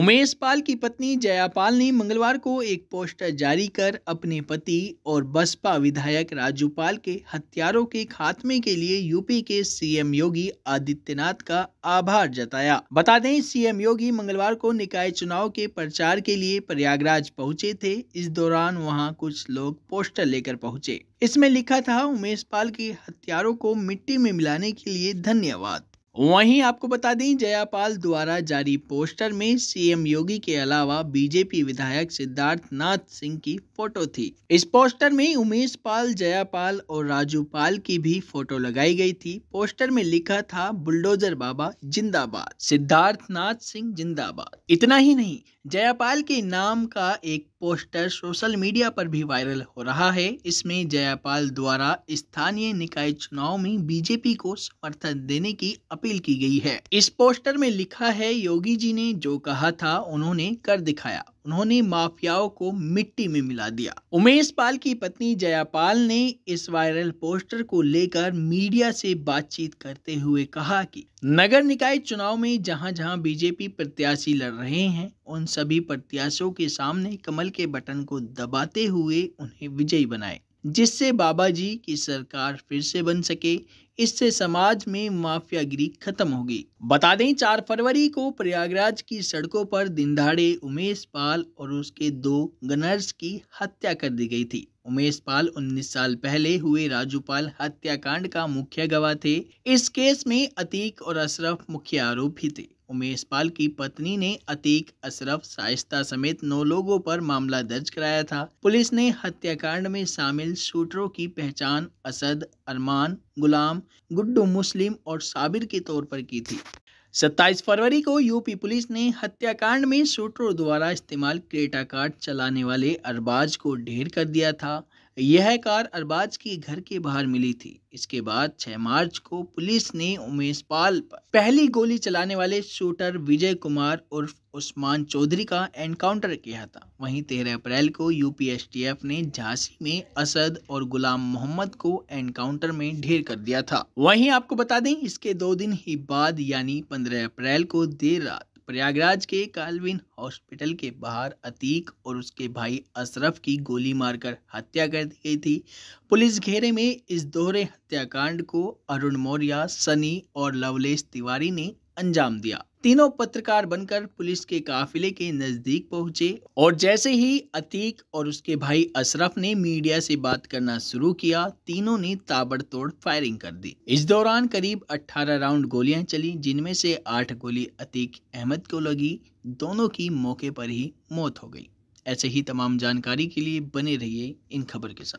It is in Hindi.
उमेश पाल की पत्नी जयापाल ने मंगलवार को एक पोस्टर जारी कर अपने पति और बसपा विधायक राजू पाल के हत्यारों के खात्मे के लिए यूपी के सीएम योगी आदित्यनाथ का आभार जताया बता दें सीएम योगी मंगलवार को निकाय चुनाव के प्रचार के लिए प्रयागराज पहुंचे थे इस दौरान वहां कुछ लोग पोस्टर लेकर पहुंचे इसमें लिखा था उमेश पाल के हत्यारों को मिट्टी में मिलाने के लिए धन्यवाद वहीं आपको बता दें जयापाल द्वारा जारी पोस्टर में सीएम योगी के अलावा बीजेपी विधायक सिद्धार्थ नाथ सिंह की फोटो थी इस पोस्टर में उमेश पाल जयापाल और राजू पाल की भी फोटो लगाई गई थी पोस्टर में लिखा था बुलडोजर बाबा जिंदाबाद सिद्धार्थ नाथ सिंह जिंदाबाद इतना ही नहीं जयापाल के नाम का एक पोस्टर सोशल मीडिया पर भी वायरल हो रहा है इसमें जयापाल द्वारा स्थानीय निकाय चुनाव में बीजेपी को समर्थन देने की अपील की गई है इस पोस्टर में लिखा है योगी जी ने जो कहा था उन्होंने कर दिखाया उन्होंने माफियाओं को मिट्टी में मिला दिया उमेश पाल की पत्नी जयापाल ने इस वायरल पोस्टर को लेकर मीडिया से बातचीत करते हुए कहा कि नगर निकाय चुनाव में जहां जहां बीजेपी प्रत्याशी लड़ रहे हैं उन सभी प्रत्याशियों के सामने कमल के बटन को दबाते हुए उन्हें विजयी बनाए जिससे बाबा जी की सरकार फिर से बन सके इससे समाज में माफियागिरी खत्म होगी बता दें चार फरवरी को प्रयागराज की सड़कों पर दिन दहाड़े उमेश पाल और उसके दो गनर्स की हत्या कर दी गई थी उमेश पाल 19 साल पहले हुए राजूपाल हत्याकांड का मुख्य गवाह थे इस केस में अतीक और अशरफ मुख्य आरोपी थे उमेश पाल की पत्नी ने अतीक अशरफ शाइस्ता समेत नौ लोगों पर मामला दर्ज कराया था पुलिस ने हत्याकांड में शामिल शूटरों की पहचान असद अरमान गुलाम गुड्डू मुस्लिम और साबिर के तौर पर की थी 27 फरवरी को यूपी पुलिस ने हत्याकांड में शूटरों द्वारा इस्तेमाल क्रेटा कार्ड चलाने वाले अरबाज को ढेर कर दिया था यह कार अरबाज के घर के बाहर मिली थी इसके बाद 6 मार्च को पुलिस ने उमेश पाल पर पहली गोली चलाने वाले शूटर विजय कुमार उर्फ उस्मान चौधरी का एनकाउंटर किया था वहीं 13 अप्रैल को यूपीएसटीएफ ने झांसी में असद और गुलाम मोहम्मद को एनकाउंटर में ढेर कर दिया था वहीं आपको बता दें इसके दो दिन ही बाद यानी 15 अप्रैल को देर रात प्रयागराज के कालविन हॉस्पिटल के बाहर अतीक और उसके भाई अशरफ की गोली मारकर हत्या कर दी गई थी पुलिस घेरे में इस दोहरे हत्याकांड को अरुण मौर्या सनी और लवलेश तिवारी ने अंजाम दिया तीनों पत्रकार बनकर पुलिस के काफिले के नज़दीक पहुंचे और जैसे ही अतीक और उसके भाई अशरफ ने मीडिया से बात करना शुरू किया तीनों ने ताबड़तोड़ फायरिंग कर दी इस दौरान करीब 18 राउंड गोलियां चली जिनमें से आठ गोली अतीक अहमद को लगी दोनों की मौके पर ही मौत हो गई ऐसे ही तमाम जानकारी के लिए बने रहिए इन खबर के साथ